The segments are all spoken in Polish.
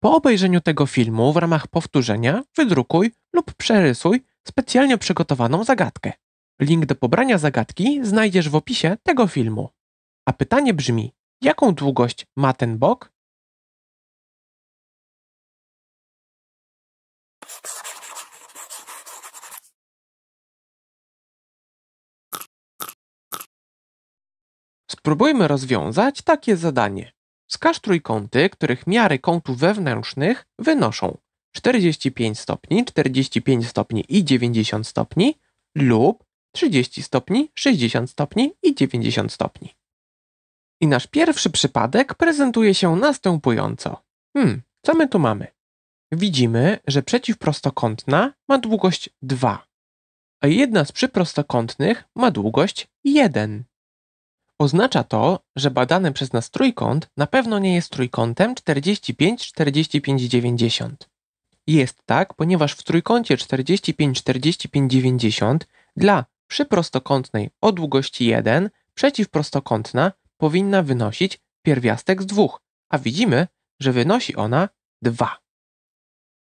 Po obejrzeniu tego filmu w ramach powtórzenia wydrukuj lub przerysuj specjalnie przygotowaną zagadkę. Link do pobrania zagadki znajdziesz w opisie tego filmu. A pytanie brzmi, jaką długość ma ten bok? Spróbujmy rozwiązać takie zadanie. Wskaż trójkąty, których miary kątów wewnętrznych wynoszą 45 stopni, 45 stopni i 90 stopni lub 30 stopni, 60 stopni i 90 stopni. I nasz pierwszy przypadek prezentuje się następująco. Hmm, co my tu mamy? Widzimy, że przeciwprostokątna ma długość 2, a jedna z przyprostokątnych ma długość 1. Oznacza to, że badany przez nas trójkąt na pewno nie jest trójkątem 45-45-90. Jest tak, ponieważ w trójkącie 45-45-90 dla przyprostokątnej o długości 1 przeciwprostokątna powinna wynosić pierwiastek z 2, a widzimy, że wynosi ona 2.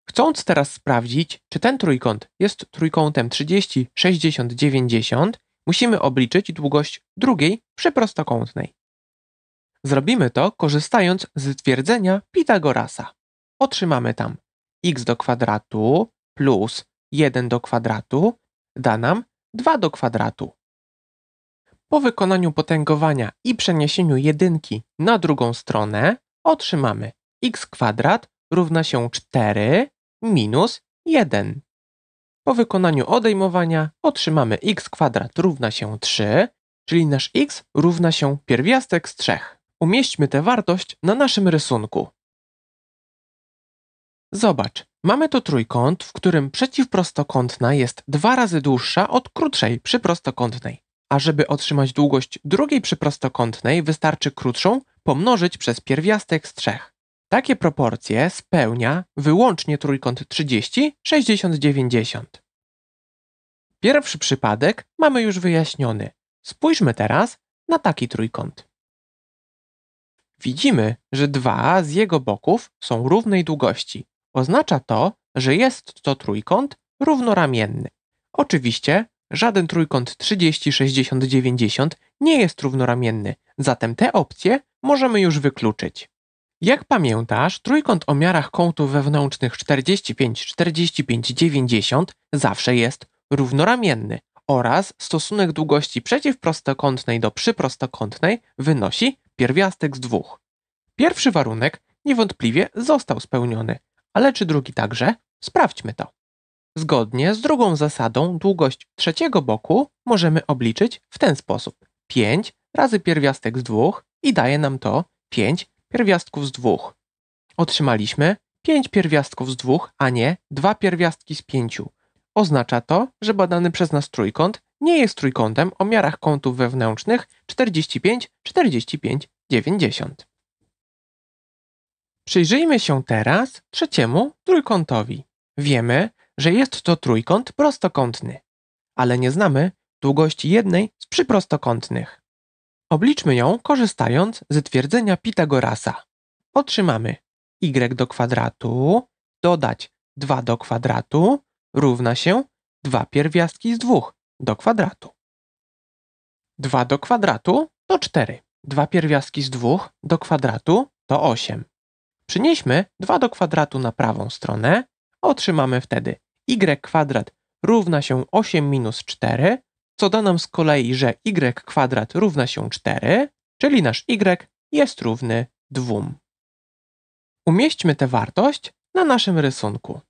Chcąc teraz sprawdzić, czy ten trójkąt jest trójkątem 30, 60, 90, musimy obliczyć długość drugiej przeprostokątnej. Zrobimy to korzystając z twierdzenia Pitagorasa. Otrzymamy tam x do kwadratu plus 1 do kwadratu da nam 2 do kwadratu. Po wykonaniu potęgowania i przeniesieniu jedynki na drugą stronę otrzymamy x kwadrat równa się 4 minus 1. Po wykonaniu odejmowania otrzymamy x kwadrat równa się 3, czyli nasz x równa się pierwiastek z 3. Umieśćmy tę wartość na naszym rysunku. Zobacz, mamy to trójkąt, w którym przeciwprostokątna jest dwa razy dłuższa od krótszej przyprostokątnej. A żeby otrzymać długość drugiej przyprostokątnej wystarczy krótszą pomnożyć przez pierwiastek z 3. Takie proporcje spełnia wyłącznie trójkąt 30, 60, 90. Pierwszy przypadek mamy już wyjaśniony. Spójrzmy teraz na taki trójkąt. Widzimy, że dwa z jego boków są równej długości. Oznacza to, że jest to trójkąt równoramienny. Oczywiście żaden trójkąt 30, 60, 90 nie jest równoramienny, zatem te opcje możemy już wykluczyć. Jak pamiętasz, trójkąt o miarach kątów wewnętrznych 45, 45, 90 zawsze jest równoramienny oraz stosunek długości przeciwprostokątnej do przyprostokątnej wynosi pierwiastek z dwóch. Pierwszy warunek niewątpliwie został spełniony, ale czy drugi także? Sprawdźmy to. Zgodnie z drugą zasadą długość trzeciego boku możemy obliczyć w ten sposób. 5 razy pierwiastek z 2 i daje nam to 5 pierwiastków z dwóch. Otrzymaliśmy 5 pierwiastków z dwóch, a nie 2 pierwiastki z pięciu. Oznacza to, że badany przez nas trójkąt nie jest trójkątem o miarach kątów wewnętrznych 45, 45, 90. Przyjrzyjmy się teraz trzeciemu trójkątowi. Wiemy, że jest to trójkąt prostokątny, ale nie znamy długości jednej z przyprostokątnych. Obliczmy ją korzystając ze twierdzenia Pitagorasa. Otrzymamy y do kwadratu dodać 2 do kwadratu równa się 2 pierwiastki z 2 do kwadratu. 2 do kwadratu to 4. 2 pierwiastki z 2 do kwadratu to 8. Przynieśmy 2 do kwadratu na prawą stronę. Otrzymamy wtedy y kwadrat równa się 8 minus 4 co da nam z kolei, że y kwadrat równa się 4, czyli nasz y jest równy 2. Umieśćmy tę wartość na naszym rysunku.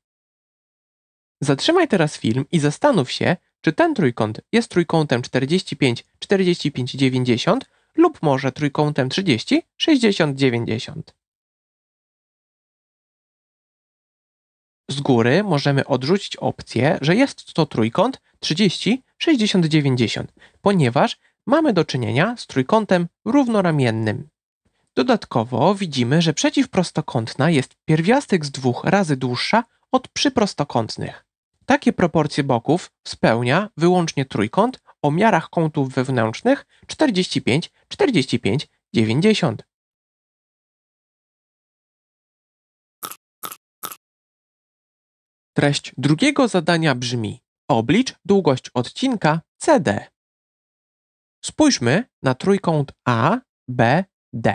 Zatrzymaj teraz film i zastanów się, czy ten trójkąt jest trójkątem 45, 45, 90 lub może trójkątem 30, 60, 90. z góry możemy odrzucić opcję, że jest to trójkąt 30, 60, 90, ponieważ mamy do czynienia z trójkątem równoramiennym. Dodatkowo widzimy, że przeciwprostokątna jest pierwiastek z dwóch razy dłuższa od przyprostokątnych. Takie proporcje boków spełnia wyłącznie trójkąt o miarach kątów wewnętrznych 45, 45, 90. Treść drugiego zadania brzmi: oblicz długość odcinka CD. Spójrzmy na trójkąt ABD.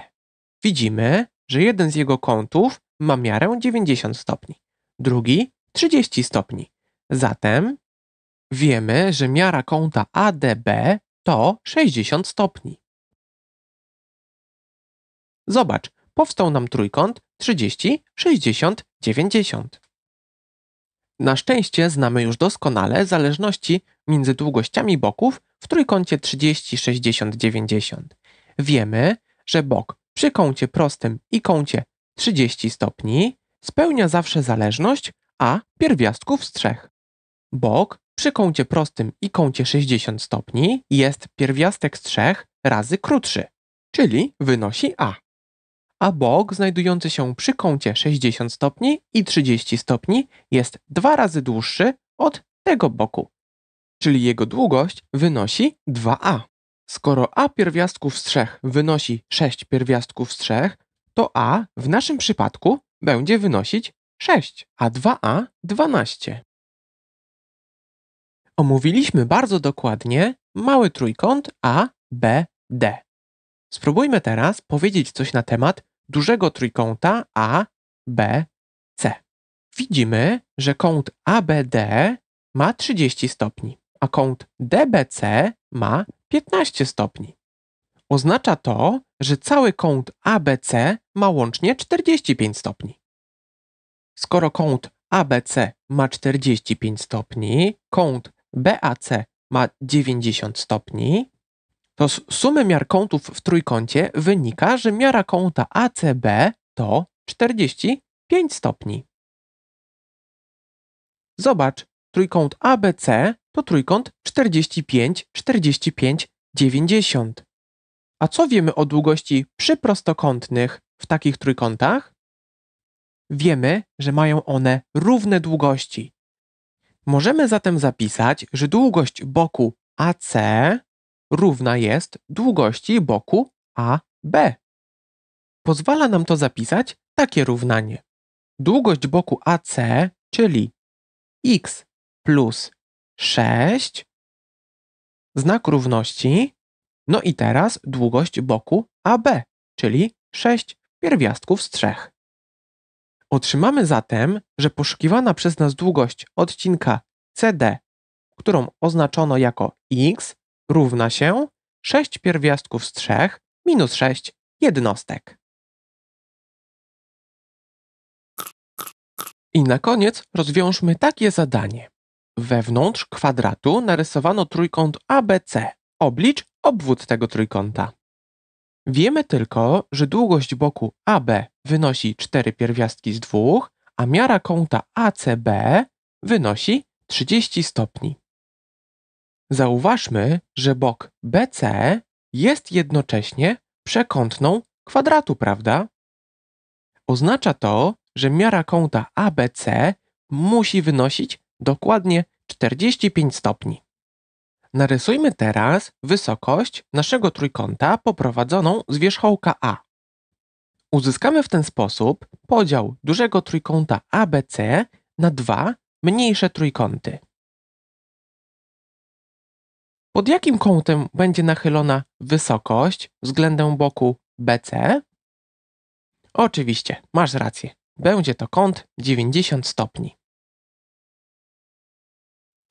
Widzimy, że jeden z jego kątów ma miarę 90 stopni, drugi 30 stopni. Zatem wiemy, że miara kąta ADB to 60 stopni. Zobacz, powstał nam trójkąt 30, 60, 90. Na szczęście znamy już doskonale zależności między długościami boków w trójkącie 30, 60, 90. Wiemy, że bok przy kącie prostym i kącie 30 stopni spełnia zawsze zależność a pierwiastków z trzech. Bok przy kącie prostym i kącie 60 stopni jest pierwiastek z trzech razy krótszy, czyli wynosi a a bok znajdujący się przy kącie 60 stopni i 30 stopni jest dwa razy dłuższy od tego boku, czyli jego długość wynosi 2a. Skoro a pierwiastków z 3 wynosi 6 pierwiastków z 3, to a w naszym przypadku będzie wynosić 6, a 2a 12. Omówiliśmy bardzo dokładnie mały trójkąt ABD. Spróbujmy teraz powiedzieć coś na temat dużego trójkąta A, B, C. Widzimy, że kąt ABD ma 30 stopni, a kąt DBC ma 15 stopni. Oznacza to, że cały kąt ABC ma łącznie 45 stopni. Skoro kąt ABC ma 45 stopni, kąt BAC ma 90 stopni, to z sumy miar kątów w trójkącie wynika, że miara kąta ACB to 45 stopni. Zobacz, trójkąt ABC to trójkąt 45, 45, 90. A co wiemy o długości przyprostokątnych w takich trójkątach? Wiemy, że mają one równe długości. Możemy zatem zapisać, że długość boku AC równa jest długości boku AB. Pozwala nam to zapisać takie równanie. Długość boku AC, czyli x plus 6, znak równości, no i teraz długość boku AB, czyli 6 pierwiastków z 3. Otrzymamy zatem, że poszukiwana przez nas długość odcinka CD, którą oznaczono jako x, równa się 6 pierwiastków z 3 minus 6 jednostek. I na koniec rozwiążmy takie zadanie. Wewnątrz kwadratu narysowano trójkąt ABC. Oblicz obwód tego trójkąta. Wiemy tylko, że długość boku AB wynosi 4 pierwiastki z 2, a miara kąta ACB wynosi 30 stopni. Zauważmy, że bok BC jest jednocześnie przekątną kwadratu, prawda? Oznacza to, że miara kąta ABC musi wynosić dokładnie 45 stopni. Narysujmy teraz wysokość naszego trójkąta poprowadzoną z wierzchołka A. Uzyskamy w ten sposób podział dużego trójkąta ABC na dwa mniejsze trójkąty pod jakim kątem będzie nachylona wysokość względem boku BC? Oczywiście, masz rację. Będzie to kąt 90 stopni.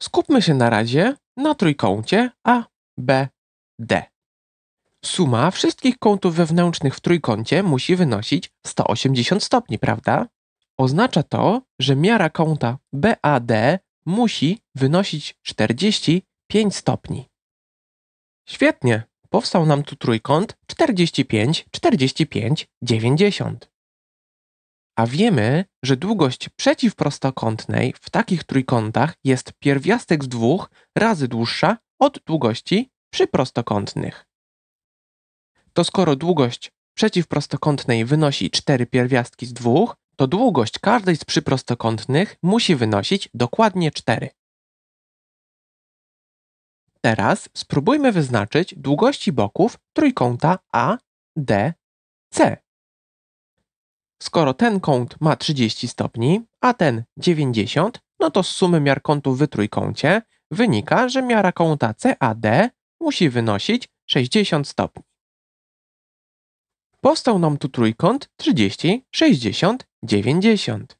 Skupmy się na razie na trójkącie ABD. Suma wszystkich kątów wewnętrznych w trójkącie musi wynosić 180 stopni, prawda? Oznacza to, że miara kąta BAD musi wynosić 45 stopni. Świetnie, powstał nam tu trójkąt 45, 45, 90. A wiemy, że długość przeciwprostokątnej w takich trójkątach jest pierwiastek z dwóch razy dłuższa od długości przyprostokątnych. To skoro długość przeciwprostokątnej wynosi 4 pierwiastki z dwóch, to długość każdej z przyprostokątnych musi wynosić dokładnie 4. Teraz spróbujmy wyznaczyć długości boków trójkąta A D C. Skoro ten kąt ma 30 stopni, a ten 90, no to z sumy miar kątów w trójkącie wynika, że miara kąta CAD musi wynosić 60 stopni. Powstał nam tu trójkąt 30, 60, 90.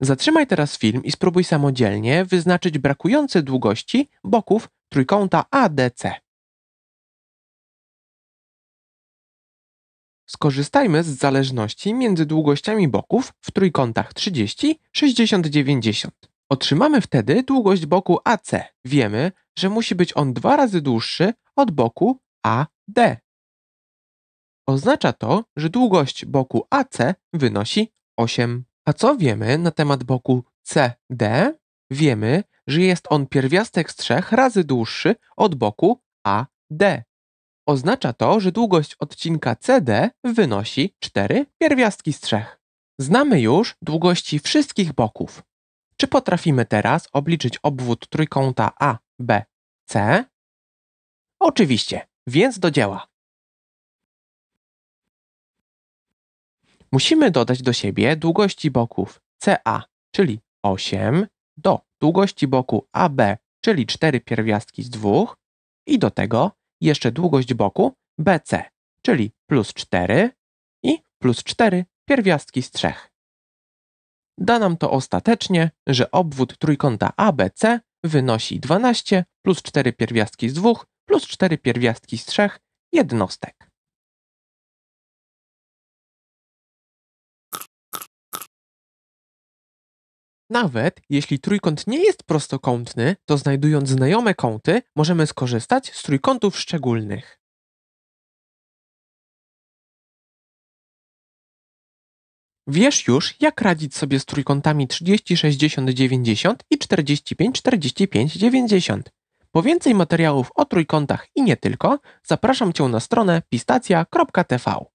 Zatrzymaj teraz film i spróbuj samodzielnie wyznaczyć brakujące długości boków trójkąta ADC. Skorzystajmy z zależności między długościami boków w trójkątach 30, 60, 90. Otrzymamy wtedy długość boku AC. Wiemy, że musi być on dwa razy dłuższy od boku AD. Oznacza to, że długość boku AC wynosi 8. A co wiemy na temat boku CD? Wiemy, że jest on pierwiastek z trzech razy dłuższy od boku AD. Oznacza to, że długość odcinka CD wynosi 4 pierwiastki z trzech. Znamy już długości wszystkich boków. Czy potrafimy teraz obliczyć obwód trójkąta ABC? Oczywiście, więc do dzieła. Musimy dodać do siebie długości boków CA, czyli 8, do długości boku AB, czyli 4 pierwiastki z 2 i do tego jeszcze długość boku BC, czyli plus 4 i plus 4 pierwiastki z 3. Da nam to ostatecznie, że obwód trójkąta ABC wynosi 12 plus 4 pierwiastki z 2 plus 4 pierwiastki z 3 jednostek. Nawet jeśli trójkąt nie jest prostokątny, to znajdując znajome kąty, możemy skorzystać z trójkątów szczególnych. Wiesz już, jak radzić sobie z trójkątami 30, 60, 90 i 45, 45, 90. Po więcej materiałów o trójkątach i nie tylko, zapraszam Cię na stronę pistacja.tv.